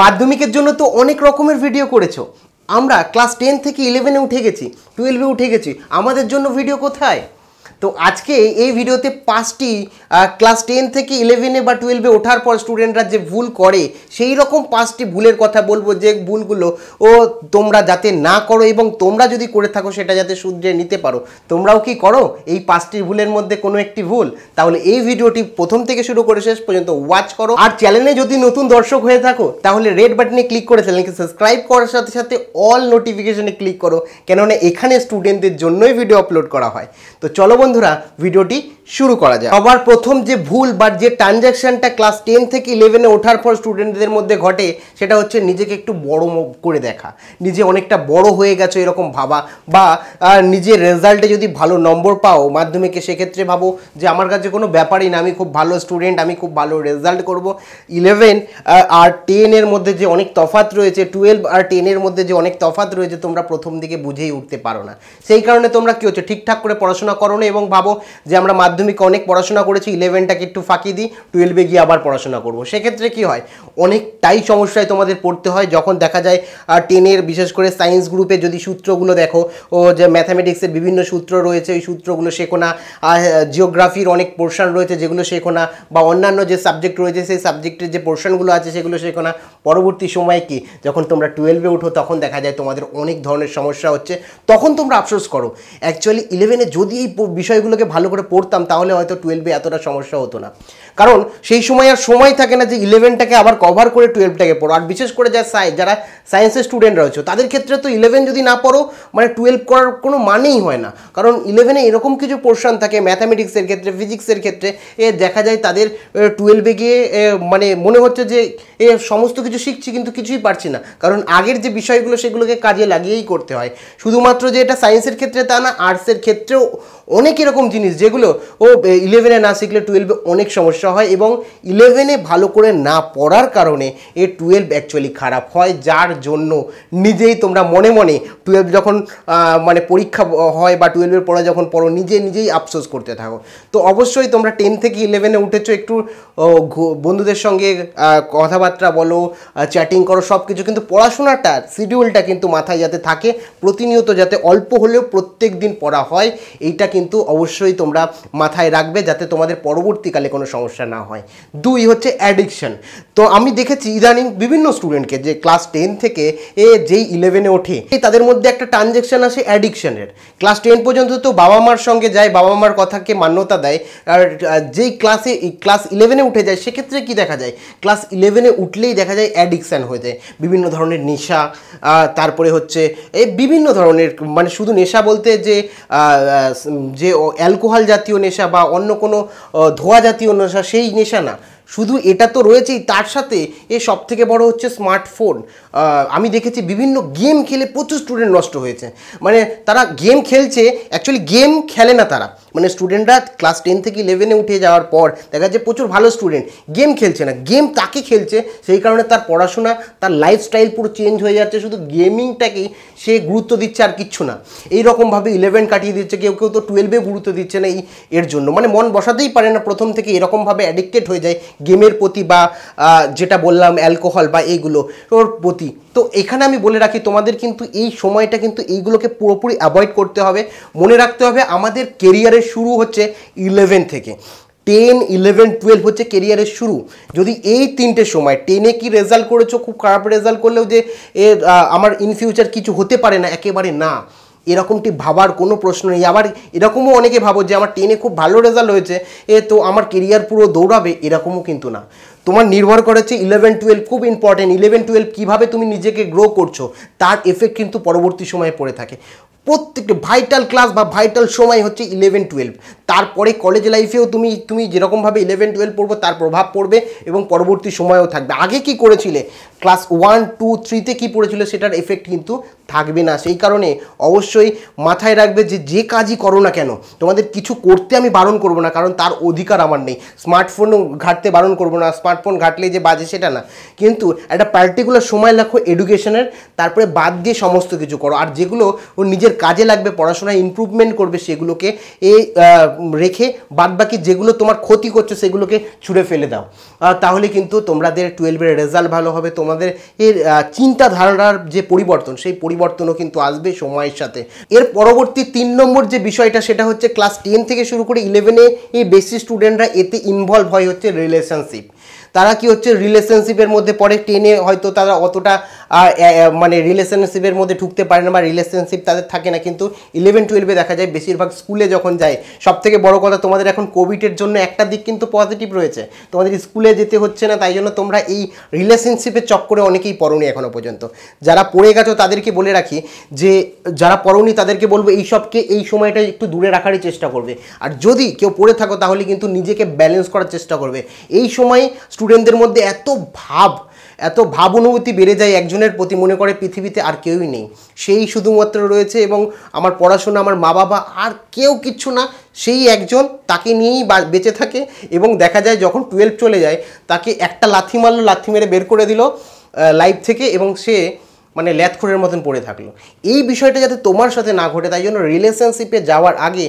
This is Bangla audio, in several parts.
মাধ্যমিকের জন্য তো অনেক রকমের ভিডিও করেছো আমরা ক্লাস টেন থেকে ইলেভেনে উঠে গেছি টুয়েলভে উঠে গেছি আমাদের জন্য ভিডিও কোথায় তো আজকে এই ভিডিওতে পাঁচটি ক্লাস টেন থেকে ইলেভেনে বা টুয়েলভে ওঠার পর স্টুডেন্টরা যে ভুল করে সেই রকম পাঁচটি ভুলের কথা বলবো যে ভুলগুলো ও তোমরা যাতে না করো এবং তোমরা যদি করে থাকো সেটা যাতে শুধরে নিতে পারো তোমরাও কি করো এই পাঁচটি ভুলের মধ্যে কোনো একটি ভুল তাহলে এই ভিডিওটি প্রথম থেকে শুরু করে শেষ পর্যন্ত ওয়াচ করো আর চ্যানেলে যদি নতুন দর্শক হয়ে থাকো তাহলে রেড বাটনে ক্লিক করে চ্যানেলকে সাবস্ক্রাইব করার সাথে সাথে অল নোটিফিকেশনে ক্লিক করো কেননা এখানে স্টুডেন্টদের জন্যই ভিডিও আপলোড করা হয় তো চলো চলো বন্ধুরা ভিডিওটি শুরু করা যায় আবার প্রথম যে ভুল বা যে ট্রানজ্যাকশানটা ক্লাস টেন থেকে ইলেভেনে ওঠার পর স্টুডেন্টদের মধ্যে ঘটে সেটা হচ্ছে নিজেকে একটু বড় করে দেখা নিজে অনেকটা বড় হয়ে গেছো এরকম ভাবা বা নিজের রেজাল্টে যদি ভালো নম্বর পাও মাধ্যমিকে সেক্ষেত্রে ভাবো যে আমার কাছে কোনো ব্যাপারই না আমি খুব ভালো স্টুডেন্ট আমি খুব ভালো রেজাল্ট করব ইলেভেন আর টেনের মধ্যে যে অনেক তফাত রয়েছে টুয়েলভ আর টেনের মধ্যে যে অনেক তফাত রয়েছে তোমরা প্রথম দিকে বুঝেই উঠতে পারো না সেই কারণে তোমরা কী হচ্ছে ঠিকঠাক করে পড়াশোনা করো না এবং ভাবো যে আমরা মাধ্যমিকে অনেক পড়াশোনা করেছি ইলেভেনটাকে একটু ফাঁকি দিই টুয়েলভে গিয়ে আবার পড়াশোনা করব সেক্ষেত্রে কি হয় অনেকটাই সমস্যায় তোমাদের পড়তে হয় যখন দেখা যায় টেনের বিশেষ করে সায়েন্স গ্রুপে যদি সূত্রগুলো দেখো ও যে ম্যাথামেটিক্সের বিভিন্ন সূত্র রয়েছে ওই সূত্রগুলো শেখো না জিওগ্রাফির অনেক পোর্শন রয়েছে যেগুলো শেখো না বা অন্যান্য যে সাবজেক্ট রয়েছে সেই সাবজেক্টের যে পোর্শনগুলো আছে সেগুলো শেখো না পরবর্তী সময়ে কি যখন তোমরা টুয়েলভে উঠো তখন দেখা যায় তোমাদের অনেক ধরনের সমস্যা হচ্ছে তখন তোমরা আফসোস করো অ্যাকচুয়ালি ইলেভেনে যদি এই বিষয়গুলোকে ভালো করে পড়তাম করতাম তাহলে হয়তো টুয়েলভে এতটা সমস্যা হতো না কারণ সেই সময় আর সময় থাকে না যে ইলেভেনটাকে আবার কভার করে টুয়েলভটাকে পড়ো আর বিশেষ করে যা যারা সায়েন্সের স্টুডেন্ট রয়েছে তাদের ক্ষেত্রে তো ইলেভেন যদি না পড়ো মানে টুয়েলভ করার কোনো মানেই হয় না কারণ ইলেভেনে এরকম কিছু পোর্শন থাকে ম্যাথামেটিক্সের ক্ষেত্রে ফিজিক্সের ক্ষেত্রে এ দেখা যায় তাদের টুয়েলভে গিয়ে মানে মনে হচ্ছে যে এ সমস্ত কিছু শিখছি কিন্তু কিছুই পারছি না কারণ আগের যে বিষয়গুলো সেগুলোকে কাজে লাগিয়েই করতে হয় শুধুমাত্র যে এটা সায়েন্সের ক্ষেত্রে তা না আর্টসের ক্ষেত্রেও অনেক এরকম জিনিস যেগুলো ও ইলেভেনে না শিখলে টুয়েলভে অনেক সমস্যা হয় এবং ইলেভেনে ভালো করে না পড়ার কারণে এ টুয়েলভ অ্যাকচুয়ালি খারাপ হয় যার জন্য নিজেই তোমরা মনে মনে টুয়েলভ যখন মানে পরীক্ষা হয় বা টুয়েলভের পড়া যখন পড়ো নিজে নিজেই আফসোস করতে থাকো তো অবশ্যই তোমরা টেন থেকে ইলেভেনে উঠেছো একটু বন্ধুদের সঙ্গে কথাবার্তা বলো চ্যাটিং করো সব কিছু কিন্তু পড়াশোনাটা শিডিউলটা কিন্তু মাথায় যাতে থাকে প্রতিনিয়ত যাতে অল্প হলেও প্রত্যেক দিন পড়া হয় এইটা কিন্তু অবশ্যই তোমরা মাথায় রাখবে যাতে তোমাদের পরবর্তীকালে কোনো সমস্যা না হয় দুই হচ্ছে অ্যাডিকশান তো আমি দেখেছি ইদানিং বিভিন্ন স্টুডেন্টকে যে ক্লাস টেন থেকে এ যেই ইলেভেনে ওঠে তাদের মধ্যে একটা ট্রানজেকশান আসে অ্যাডিকশানের ক্লাস টেন পর্যন্ত তো বাবা মার সঙ্গে যায় বাবা মার কথাকে মান্যতা দেয় আর যেই ক্লাসে ক্লাস ইলেভেনে উঠে যায় সেক্ষেত্রে কি দেখা যায় ক্লাস ইলেভেনে উঠলেই দেখা যায় অ্যাডিকশান হয়ে যায় বিভিন্ন ধরনের নেশা তারপরে হচ্ছে এই বিভিন্ন ধরনের মানে শুধু নেশা বলতে যে যে অ্যালকোহল জাতীয় নেশা বা অন্য কোনো ধোয়া জাতীয় নেশা সেই নেশা না শুধু এটা তো রয়েছেই তার সাথে এ সব থেকে বড় হচ্ছে স্মার্টফোন আমি দেখেছি বিভিন্ন গেম খেলে প্রচুর স্টুডেন্ট নষ্ট হয়েছে মানে তারা গেম খেলছে অ্যাকচুয়ালি গেম খেলে না তারা মানে স্টুডেন্টরা ক্লাস টেন থেকে ইলেভেনে উঠে যাওয়ার পর দেখা যাচ্ছে প্রচুর ভালো স্টুডেন্ট গেম খেলছে না গেম তাকে খেলছে সেই কারণে তার পড়াশোনা তার লাইফস্টাইল পুরো চেঞ্জ হয়ে যাচ্ছে শুধু গেমিংটাকেই সে গুরুত্ব দিচ্ছে আর কিচ্ছু না এই রকমভাবে ইলেভেন কাটিয়ে দিচ্ছে কেউ কেউ তো টুয়েলভে গুরুত্ব দিচ্ছে না এই এর জন্য মানে মন বসাতেই পারে না প্রথম থেকে এরকমভাবে অ্যাডিক্টেড হয়ে যায় গেমের প্রতি বা যেটা বললাম অ্যালকোহল বা এইগুলো ওর প্রতি তো এখানে আমি বলে রাখি তোমাদের কিন্তু এই সময়টা কিন্তু এইগুলোকে পুরোপুরি অ্যাভয়েড করতে হবে মনে রাখতে হবে আমাদের কেরিয়ারের কেরিয়ারের শুরু হচ্ছে ইলেভেন থেকে টেন ইলেভেন টুয়েলভ হচ্ছে কেরিয়ারের শুরু যদি এই তিনটে সময় টেনে কি রেজাল্ট করেছো খুব খারাপ রেজাল্ট করলেও যে এর আমার ইন ফিউচার কিছু হতে পারে না একেবারে না এরকমটি ভাবার কোনো প্রশ্ন নেই আবার এরকমও অনেকে ভাবো যে আমার টেনে খুব ভালো রেজাল্ট হয়েছে এ তো আমার কেরিয়ার পুরো দৌড়াবে এরকমও কিন্তু না তোমার নির্ভর করে হচ্ছে ইলেভেন টুয়েলভ খুব ইম্পর্টেন্ট ইলেভেন টুয়েলভ কীভাবে তুমি নিজেকে গ্রো করছো তার এফেক্ট কিন্তু পরবর্তী সময়ে পড়ে থাকে প্রত্যেকটি ভাইটাল ক্লাস বা ভাইটাল সময় হচ্ছে ইলেভেন টুয়েলভ তারপরে কলেজ লাইফেও তুমি তুমি যেরকমভাবে ইলেভেন টুয়েলভ পড়বো তার প্রভাব পড়বে এবং পরবর্তী সময়ও থাকবে আগে কি করেছিলে ক্লাস ওয়ান টু থ্রিতে কী পড়েছিল সেটার এফেক্ট কিন্তু থাকবে না সেই কারণে অবশ্যই মাথায় রাখবে যে যে কাজই করো না কেন তোমাদের কিছু করতে আমি বারণ করব না কারণ তার অধিকার আমার নেই স্মার্টফোনও ঘাটতে বারণ করব না স্মার্টফোন ঘাটলে যে বাজে সেটা না কিন্তু একটা পার্টিকুলার সময় রাখো এডুকেশনের তারপরে বাদ দিয়ে সমস্ত কিছু করো আর যেগুলো ও নিজের নিজের কাজে লাগবে পড়াশোনায় ইম্প্রুভমেন্ট করবে সেগুলোকে এ রেখে বাদবাকি যেগুলো তোমার ক্ষতি করছে সেগুলোকে ছুঁড়ে ফেলে দাও তাহলে কিন্তু তোমাদের টুয়েলভের রেজাল্ট ভালো হবে তোমাদের এর চিন্তাধারণার যে পরিবর্তন সেই পরিবর্তনও কিন্তু আসবে সময়ের সাথে এর পরবর্তী তিন নম্বর যে বিষয়টা সেটা হচ্ছে ক্লাস টেন থেকে শুরু করে ইলেভেনে এই বেশি স্টুডেন্টরা এতে ইনভলভ হয় হচ্ছে রিলেশনশিপ তারা কি হচ্ছে রিলেশনশিপের মধ্যে পরে টেনে হয়তো তারা অতটা মানে রিলেশনশিপের মধ্যে ঢুকতে পারে না বা রিলেশনশিপ তাদের থাকে না কিন্তু ইলেভেন টুয়েলভে দেখা যায় বেশিরভাগ স্কুলে যখন যায় সব থেকে বড়ো কথা তোমাদের এখন কোভিডের জন্য একটা দিক কিন্তু পজিটিভ রয়েছে তোমাদের স্কুলে যেতে হচ্ছে না তাই জন্য তোমরা এই রিলেশনশিপের চক্করে অনেকেই পড়নি এখনও পর্যন্ত যারা পড়ে গেছো তাদেরকে বলে রাখি যে যারা পড়নি তাদেরকে বলবো এই সবকে এই সময়টা একটু দূরে রাখারই চেষ্টা করবে আর যদি কেউ পড়ে থাকো তাহলে কিন্তু নিজেকে ব্যালেন্স করার চেষ্টা করবে এই সময় স্টুডেন্টদের মধ্যে এত ভাব এত ভাব অনুভূতি বেড়ে যায় একজনের প্রতি মনে করে পৃথিবীতে আর কেউই নেই সেই শুধুমাত্র রয়েছে এবং আমার পড়াশোনা আমার মা বাবা আর কেউ কিচ্ছু না সেই একজন তাকে নিয়েই বেঁচে থাকে এবং দেখা যায় যখন টুয়েলভ চলে যায় তাকে একটা লাথি মারলো লাথি মেরে বের করে দিল লাইফ থেকে এবং সে মানে ল্যাথখোরের মতন পড়ে থাকলো এই বিষয়টা যাতে তোমার সাথে না ঘটে তাই জন্য রিলেশনশিপে যাওয়ার আগে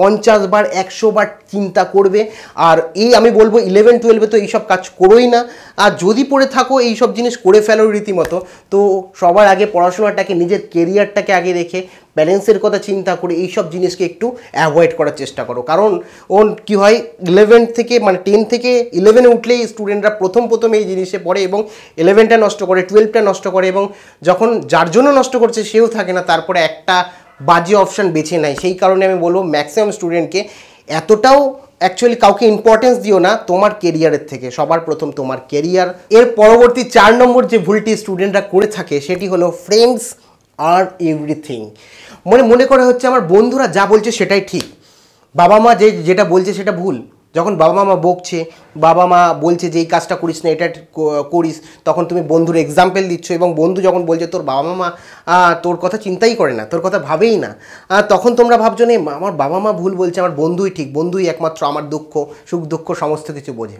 পঞ্চাশ বার একশো বার চিন্তা করবে আর এই আমি বলবো ইলেভেন টুয়েলভে তো এইসব কাজ করোই না আর যদি পড়ে থাকো এই সব জিনিস করে ফেলো রীতিমতো তো সবার আগে পড়াশোনাটাকে নিজের কেরিয়ারটাকে আগে রেখে ব্যালেন্সের কথা চিন্তা করে এই সব জিনিসকে একটু অ্যাভয়েড করার চেষ্টা করো কারণ ওন কী হয় ইলেভেন থেকে মানে টেন থেকে ইলেভেনে উঠলেই স্টুডেন্টরা প্রথম প্রথম এই জিনিসে পড়ে এবং ইলেভেনটা নষ্ট করে টুয়েলভটা নষ্ট করে এবং যখন যার জন্য নষ্ট করছে সেও থাকে না তারপরে একটা বাজে অপশান বেছে নেয় সেই কারণে আমি বলবো ম্যাক্সিমাম স্টুডেন্টকে এতটাও অ্যাকচুয়ালি কাউকে ইম্পর্টেন্স দিও না তোমার কেরিয়ারের থেকে সবার প্রথম তোমার কেরিয়ার এর পরবর্তী চার নম্বর যে ভুলটি স্টুডেন্টরা করে থাকে সেটি হলো ফ্রেন্ডস আর এভরিথিং মানে মনে করা হচ্ছে আমার বন্ধুরা যা বলছে সেটাই ঠিক বাবা মা যে যেটা বলছে সেটা ভুল যখন বাবা মা বকছে বাবা মা বলছে যে এই কাজটা করিস না এটা করিস তখন তুমি বন্ধুর এক্সাম্পল দিচ্ছ এবং বন্ধু যখন বলছে তোর বাবা মা তোর কথা চিন্তাই করে না তোর কথা ভাবেই না তখন তোমরা ভাবছো না আমার বাবা মা ভুল বলছে আমার বন্ধুই ঠিক বন্ধুই একমাত্র আমার দুঃখ সুখ দুঃখ সমস্ত কিছু বোঝে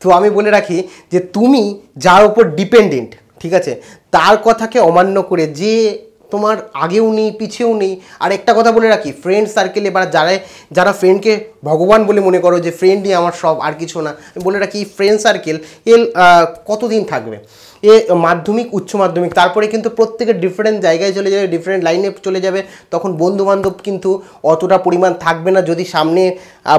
তো আমি বলে রাখি যে তুমি যার উপর ডিপেন্ডেন্ট ঠিক আছে তার কথাকে অমান্য করে যে তোমার আগেও নেই পিছেও নেই আর একটা কথা বলে রাখি ফ্রেন্ড সার্কেলে বা যারা যারা ফ্রেন্ডকে ভগবান বলে মনে করো যে ফ্রেন্ডই আমার সব আর কিছু না বলে রাখি ফ্রেন্ড সার্কেল এল কতদিন থাকবে এ মাধ্যমিক উচ্চ মাধ্যমিক তারপরে কিন্তু প্রত্যেকের ডিফারেন্ট জায়গায় চলে যাবে ডিফারেন্ট লাইনে চলে যাবে তখন বন্ধুবান্ধব কিন্তু অতটা পরিমাণ থাকবে না যদি সামনে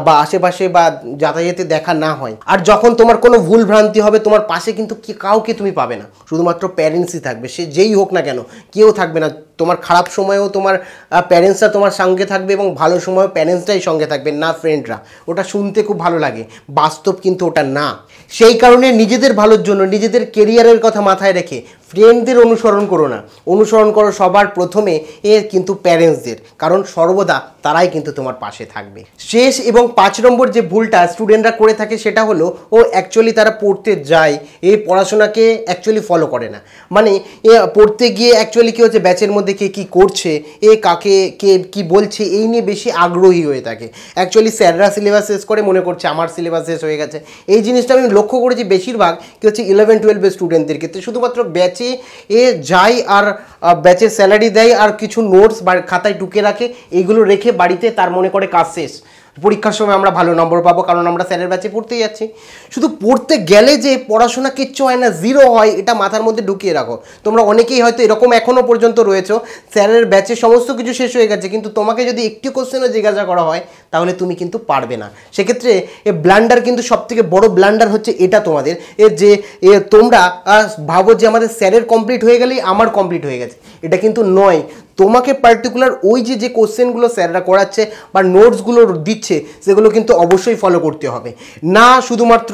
বা আশেপাশে বা যাতায়াতে দেখা না হয় আর যখন তোমার কোনো ভুল ভ্রান্তি হবে তোমার পাশে কিন্তু কাউকে তুমি পাবে না শুধুমাত্র প্যারেন্টসই থাকবে সে যেই হোক না কেন কেউ থাকবে না তোমার খারাপ সময়েও তোমার প্যারেন্টসরা তোমার সঙ্গে থাকবে এবং ভালো সময়ও প্যারেন্টসরাই সঙ্গে থাকবে না ফ্রেন্ডরা ওটা শুনতে খুব ভালো লাগে বাস্তব কিন্তু ওটা না সেই কারণে নিজেদের ভালোর জন্য নিজেদের কেরিয়ারের কথা মাথায় রেখে ফ্রেন্ডদের অনুসরণ করো না অনুসরণ করো সবার প্রথমে এর কিন্তু প্যারেন্টসদের কারণ সর্বদা তারাই কিন্তু তোমার পাশে থাকবে শেষ এবং পাঁচ নম্বর যে ভুলটা স্টুডেন্টরা করে থাকে সেটা হলো ও অ্যাকচুয়ালি তারা পড়তে যায় এই পড়াশোনাকে অ্যাকচুয়ালি ফলো করে না মানে এ পড়তে গিয়ে অ্যাকচুয়ালি কী হচ্ছে ব্যাচের মধ্যে কে কী করছে এ কাকে কে কি বলছে এই নিয়ে বেশি আগ্রহী হয়ে থাকে অ্যাকচুয়ালি স্যাররা সিলেবাস শেষ করে মনে করছে আমার সিলেবাস শেষ হয়ে গেছে এই জিনিসটা আমি লক্ষ্য করেছি বেশিরভাগ কী হচ্ছে ইলেভেন টুয়েলভের স্টুডেন্টদের ক্ষেত্রে শুধুমাত্র ব্যাচ ব্যাচে এ যায় আর ব্যাচে স্যালারি দেয় আর কিছু নোটস খাতায় টুকে রাখে এগুলো রেখে বাড়িতে তার মনে করে কাজ শেষ পরীক্ষার সময় আমরা ভালো নম্বর পাবো কারণ আমরা স্যারের ব্যাচে পড়তেই যাচ্ছি শুধু পড়তে গেলে যে পড়াশোনা কিচ্ছু হয় না জিরো হয় এটা মাথার মধ্যে ঢুকিয়ে রাখো তোমরা অনেকেই হয়তো এরকম এখনও পর্যন্ত রয়েছো স্যারের ব্যাচে সমস্ত কিছু শেষ হয়ে গেছে কিন্তু তোমাকে যদি একটি কোশ্চেনও জিজ্ঞাসা করা হয় তাহলে তুমি কিন্তু পারবে না সেক্ষেত্রে এ ব্লান্ডার কিন্তু সবথেকে বড় ব্লান্ডার হচ্ছে এটা তোমাদের এর যে এ তোমরা ভাবো যে আমাদের স্যারের কমপ্লিট হয়ে গেলেই আমার কমপ্লিট হয়ে গেছে এটা কিন্তু নয় তোমাকে পার্টিকুলার ওই যে যে কোশ্চেনগুলো স্যাররা করাচ্ছে বা নোটসগুলো দিচ্ছে সেগুলো কিন্তু অবশ্যই ফলো করতে হবে না শুধুমাত্র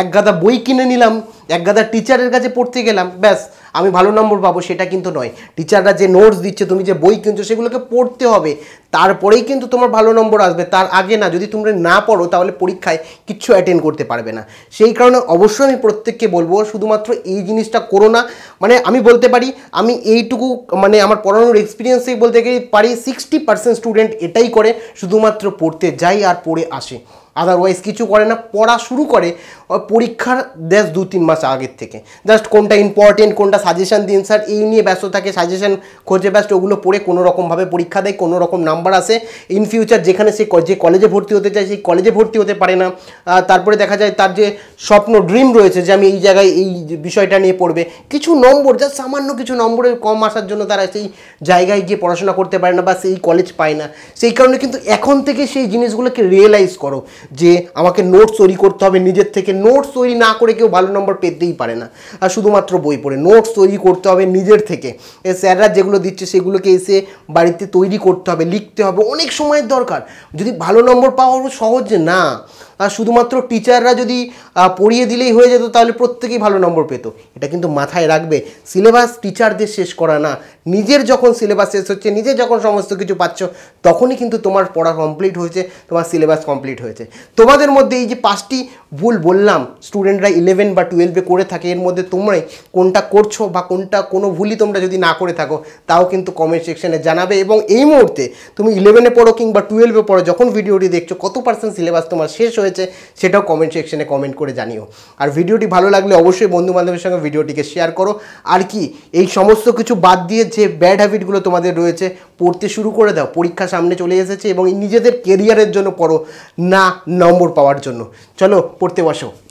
এক গাদা বই কিনে নিলাম এক গাদা টিচারের কাছে পড়তে গেলাম ব্যাস আমি ভালো নম্বর পাবো সেটা কিন্তু নয় টিচাররা যে নোটস দিচ্ছে তুমি যে বই কিনছো সেগুলোকে পড়তে হবে তারপরেই কিন্তু তোমার ভালো নম্বর আসবে তার আগে না যদি তোমরা না পড়ো তাহলে পরীক্ষায় কিচ্ছু অ্যাটেন্ড করতে পারবে না সেই কারণে অবশ্যই আমি প্রত্যেককে বলবো শুধুমাত্র এই জিনিসটা করো না মানে আমি বলতে পারি আমি এইটুকু মানে আমার পড়ানোর এক্সপিরিয়েন্সেই বলতে গেলে পারি সিক্সটি পার্সেন্ট স্টুডেন্ট এটাই করে শুধুমাত্র পড়তে যায় আর পড়ে আসে আদারওয়াইজ কিছু করে না পড়া শুরু করে পরীক্ষার দেশ দু তিন মাস আগের থেকে জাস্ট কোনটা ইম্পর্টেন্ট কোনটা সাজেশন দিন স্যার এই নিয়ে ব্যস্ত থাকে সাজেশন খোঁজে ব্যস্ত ওগুলো পড়ে কোনো রকমভাবে পরীক্ষা দেয় কোনো রকম নাম্বার আসে ইন ফিউচার যেখানে সে যে কলেজে ভর্তি হতে চায় সেই কলেজে ভর্তি হতে পারে না তারপরে দেখা যায় তার যে স্বপ্ন ড্রিম রয়েছে যে আমি এই জায়গায় এই বিষয়টা নিয়ে পড়বে কিছু নম্বর যা সামান্য কিছু নম্বরের কম আসার জন্য তারা সেই জায়গায় গিয়ে পড়াশোনা করতে পারে না বা সেই কলেজ পায় না সেই কারণে কিন্তু এখন থেকে সেই জিনিসগুলোকে রিয়েলাইজ করো যে আমাকে নোট তৈরি করতে হবে নিজের থেকে নোটস তৈরি না করে কেউ ভালো নম্বর পেতেই পারে না আর শুধুমাত্র বই পড়ে নোটস তৈরি করতে হবে নিজের থেকে স্যাররা যেগুলো দিচ্ছে সেগুলোকে এসে বাড়িতে তৈরি করতে হবে লিখতে হবে অনেক সময়ের দরকার যদি ভালো নম্বর পাওয়া সহজ না শুধুমাত্র টিচাররা যদি পড়িয়ে দিলেই হয়ে যেত তাহলে প্রত্যেকেই ভালো নম্বর পেত এটা কিন্তু মাথায় রাখবে সিলেবাস টিচারদের শেষ করা না নিজের যখন সিলেবাস শেষ হচ্ছে নিজে যখন সমস্ত কিছু পাচ্ছ তখনই কিন্তু তোমার পড়া কমপ্লিট হয়েছে তোমার সিলেবাস কমপ্লিট হয়েছে তোমাদের মধ্যে এই যে পাঁচটি ভুল বললাম স্টুডেন্টরা ইলেভেন বা টুয়েলভে করে থাকে এর মধ্যে তোমরাই কোনটা করছো বা কোনটা কোনো ভুলই তোমরা যদি না করে থাকো তাও কিন্তু কমেন্ট সেকশানে জানাবে এবং এই মুহূর্তে তুমি ইলেভেনে পড়ো কিংবা টুয়েলভে পড়ো যখন ভিডিওটি দেখছো কত পার্সেন্ট সিলেবাস তোমার শেষ হয়ে হয়েছে সেটাও কমেন্ট সেকশনে কমেন্ট করে জানিও আর ভিডিওটি ভালো লাগলে অবশ্যই বন্ধুবান্ধবের সঙ্গে ভিডিওটিকে শেয়ার করো আর কি এই সমস্ত কিছু বাদ দিয়ে যে ব্যাড হ্যাবিটগুলো তোমাদের রয়েছে পড়তে শুরু করে দাও পরীক্ষা সামনে চলে এসেছে এবং নিজেদের কেরিয়ারের জন্য পড়ো না নম্বর পাওয়ার জন্য চলো পড়তে বসো